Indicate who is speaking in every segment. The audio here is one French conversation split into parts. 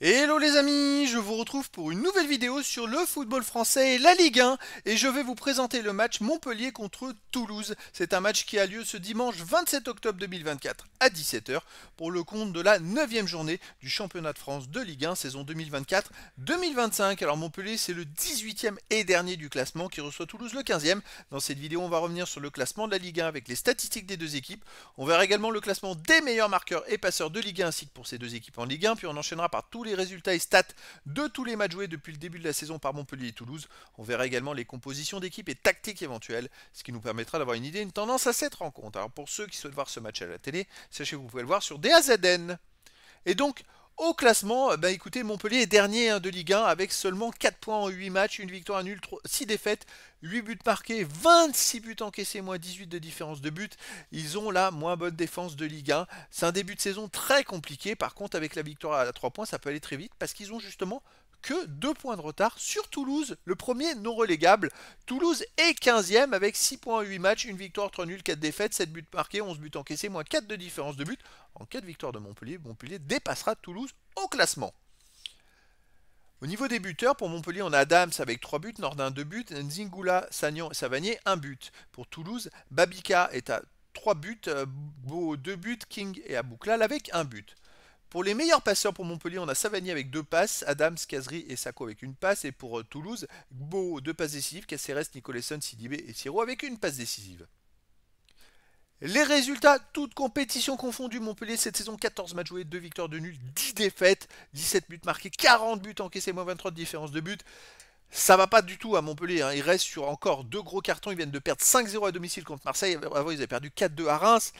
Speaker 1: Hello les amis, je vous retrouve pour une nouvelle vidéo sur le football français et la Ligue 1 et je vais vous présenter le match Montpellier contre Toulouse. C'est un match qui a lieu ce dimanche 27 octobre 2024 à 17h pour le compte de la 9 e journée du championnat de France de Ligue 1 saison 2024-2025. Alors Montpellier c'est le 18e et dernier du classement qui reçoit Toulouse le 15e. Dans cette vidéo on va revenir sur le classement de la Ligue 1 avec les statistiques des deux équipes. On verra également le classement des meilleurs marqueurs et passeurs de Ligue 1 ainsi que pour ces deux équipes en Ligue 1 puis on enchaînera par tous les les résultats et stats de tous les matchs joués depuis le début de la saison par Montpellier et Toulouse. On verra également les compositions d'équipe et tactiques éventuelles, ce qui nous permettra d'avoir une idée, une tendance à cette rencontre. Alors pour ceux qui souhaitent voir ce match à la télé, sachez que vous pouvez le voir sur DAZN. Et donc, au classement, euh, bah, écoutez, Montpellier est dernier hein, de Ligue 1 avec seulement 4 points en 8 matchs, une victoire nul, 6 défaites, 8 buts marqués, 26 buts encaissés, moins 18 de différence de but. Ils ont la moins bonne défense de Ligue 1. C'est un début de saison très compliqué. Par contre, avec la victoire à 3 points, ça peut aller très vite parce qu'ils ont justement que 2 points de retard sur Toulouse, le premier non relégable. Toulouse est 15e avec 6 points, 8 matchs, une victoire, 3 nuls, 4 défaites, 7 buts marqués, 11 buts encaissés, moins 4 de différence de but. En cas de victoire de Montpellier, Montpellier dépassera Toulouse au classement. Au niveau des buteurs, pour Montpellier, on a Adams avec 3 buts, Nordin 2 buts, Nzingula, Sagnan et Savanier 1 but. Pour Toulouse, Babica est à 3 buts, euh, Beau 2 buts, King et Abouklal avec 1 but. Pour les meilleurs passeurs pour Montpellier, on a Savani avec deux passes, Adams, Cazri et Sacco avec une passe. Et pour euh, Toulouse, Gbo, deux passes décisives, Caceres, Nicolesson, Sidibé et Siro avec une passe décisive. Les résultats, toutes compétitions confondues, Montpellier cette saison 14 matchs joués, 2 victoires, de nuls, 10 défaites, 17 buts marqués, 40 buts encaissés, moins 23 de différence de but. Ça va pas du tout à Montpellier, hein. Il reste sur encore deux gros cartons, ils viennent de perdre 5-0 à domicile contre Marseille, avant ils avaient perdu 4-2 à Reims.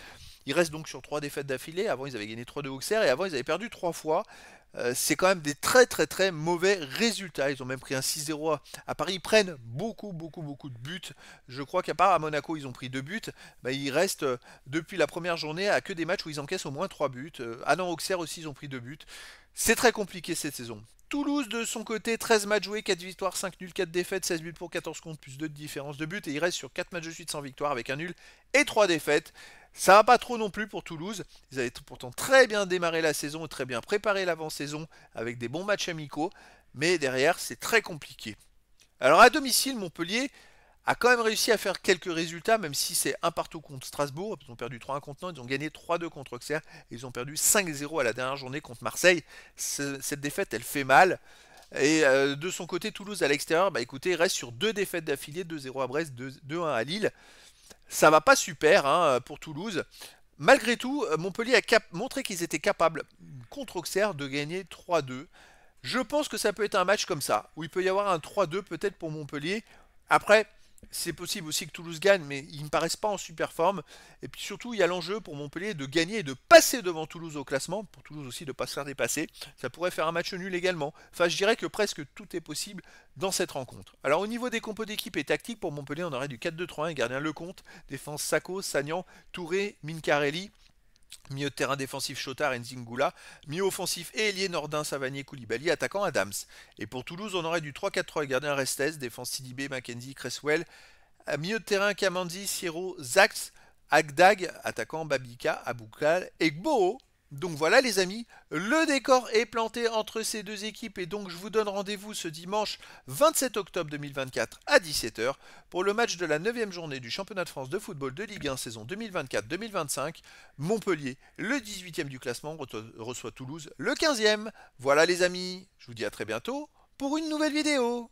Speaker 1: Ils restent donc sur trois défaites d'affilée. Avant, ils avaient gagné 3 de Auxerre et avant, ils avaient perdu trois fois. Euh, c'est quand même des très très très mauvais résultats. Ils ont même pris un 6-0 à Paris. Ils prennent beaucoup beaucoup beaucoup de buts. Je crois qu'à part à Monaco, ils ont pris deux buts. Bah, ils restent euh, depuis la première journée à que des matchs où ils encaissent au moins trois buts. à euh, Auxerre aussi, ils ont pris deux buts. C'est très compliqué cette saison. Toulouse de son côté, 13 matchs joués, 4 victoires, 5 nuls, 4 défaites, 16 buts pour 14 comptes, plus 2 de différence de buts et il reste sur 4 matchs de suite sans victoire avec un nul et 3 défaites. Ça va pas trop non plus pour Toulouse. Ils avaient pourtant très bien démarré la saison et très bien préparé l'avancée avec des bons matchs amicaux, mais derrière c'est très compliqué. Alors à domicile, Montpellier a quand même réussi à faire quelques résultats, même si c'est un partout contre Strasbourg, ils ont perdu 3-1 contre Nantes, ils ont gagné 3-2 contre Auxerre, ils ont perdu 5-0 à la dernière journée contre Marseille. Cette défaite, elle fait mal. Et euh, de son côté, Toulouse à l'extérieur, bah écoutez, reste sur deux défaites d'affilée, 2-0 à Brest, 2-1 à Lille. Ça va pas super hein, pour Toulouse. Malgré tout, euh, Montpellier a montré qu'ils étaient capables contre Auxerre de gagner 3-2. Je pense que ça peut être un match comme ça, où il peut y avoir un 3-2 peut-être pour Montpellier. Après, c'est possible aussi que Toulouse gagne, mais ils ne paraissent pas en super forme. Et puis surtout, il y a l'enjeu pour Montpellier de gagner et de passer devant Toulouse au classement, pour Toulouse aussi de ne pas se faire dépasser. Ça pourrait faire un match nul également. Enfin, je dirais que presque tout est possible dans cette rencontre. Alors au niveau des compos d'équipe et tactique, pour Montpellier, on aurait du 4-2-3-1, gardien Lecomte, défense Sacco, Sagnan, Touré, Mincarelli. Mieux de terrain défensif Chotard et Nzingula. Mieux offensif et Nordin, Savanier, Koulibaly, attaquant Adams. Et pour Toulouse, on aurait du 3-4-3 gardien Restes, défense Sidibé, Mackenzie, Cresswell. Mieux de terrain Kamandi, Siro, Zax, Agdag, attaquant Babika, Aboukal, Egbo, donc voilà les amis, le décor est planté entre ces deux équipes et donc je vous donne rendez-vous ce dimanche 27 octobre 2024 à 17h pour le match de la 9 e journée du championnat de France de football de Ligue 1 saison 2024-2025. Montpellier, le 18e du classement, reçoit Toulouse, le 15e. Voilà les amis, je vous dis à très bientôt pour une nouvelle vidéo.